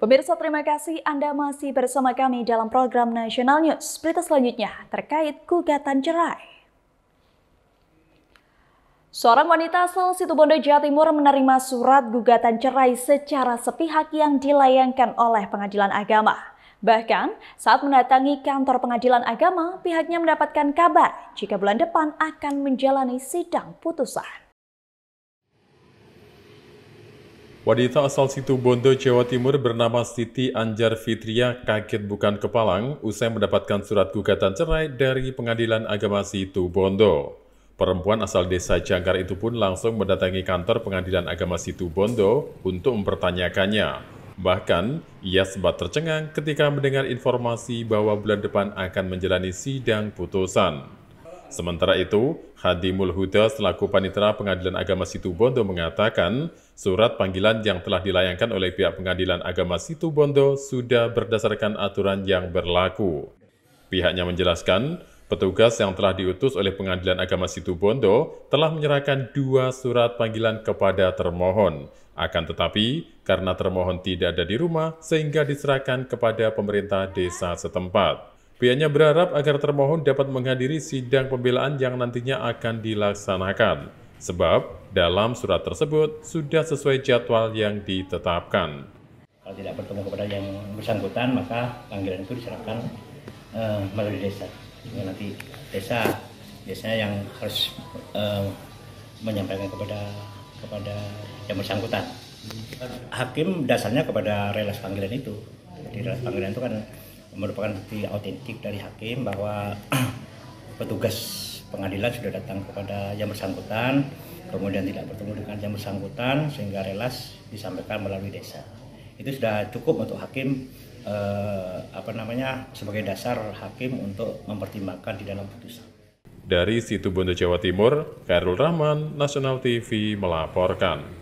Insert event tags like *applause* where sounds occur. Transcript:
Pemirsa terima kasih Anda masih bersama kami dalam program National News. Berita selanjutnya terkait gugatan cerai. Seorang wanita asal Situbondo, Jawa Timur menerima surat gugatan cerai secara sepihak yang dilayangkan oleh pengadilan agama. Bahkan, saat mendatangi kantor pengadilan agama, pihaknya mendapatkan kabar jika bulan depan akan menjalani sidang putusan. Wanita asal Situbondo Jawa Timur bernama Siti Anjar Fitria kaget bukan kepalang usai mendapatkan surat gugatan cerai dari Pengadilan Agama Situbondo. Perempuan asal desa Jangkar itu pun langsung mendatangi kantor Pengadilan Agama Situbondo untuk mempertanyakannya. Bahkan, ia sempat tercengang ketika mendengar informasi bahwa bulan depan akan menjalani sidang putusan. Sementara itu, Hadi Huda selaku panitera Pengadilan Agama Situbondo mengatakan, surat panggilan yang telah dilayangkan oleh pihak Pengadilan Agama Situbondo sudah berdasarkan aturan yang berlaku. Pihaknya menjelaskan, petugas yang telah diutus oleh Pengadilan Agama Situbondo telah menyerahkan dua surat panggilan kepada termohon. Akan tetapi, karena termohon tidak ada di rumah, sehingga diserahkan kepada pemerintah desa setempat. Pihaknya berharap agar termohon dapat menghadiri sidang pembelaan yang nantinya akan dilaksanakan. Sebab dalam surat tersebut sudah sesuai jadwal yang ditetapkan. Kalau tidak bertemu kepada yang bersangkutan, maka panggilan itu diserahkan uh, melalui desa. Sehingga nanti desa biasanya yang harus uh, menyampaikan kepada kepada yang bersangkutan. Hakim dasarnya kepada relas panggilan itu. Jadi relas panggilan itu kan merupakan bukti autentik dari hakim bahwa *clears throat* petugas pengadilan sudah datang kepada yang bersangkutan kemudian tidak bertemu dengan yang bersangkutan sehingga relas disampaikan melalui desa itu sudah cukup untuk hakim eh, apa namanya sebagai dasar hakim untuk mempertimbangkan di dalam putusan dari situ Bondo Jawa Timur Karul Rahman Nasional TV melaporkan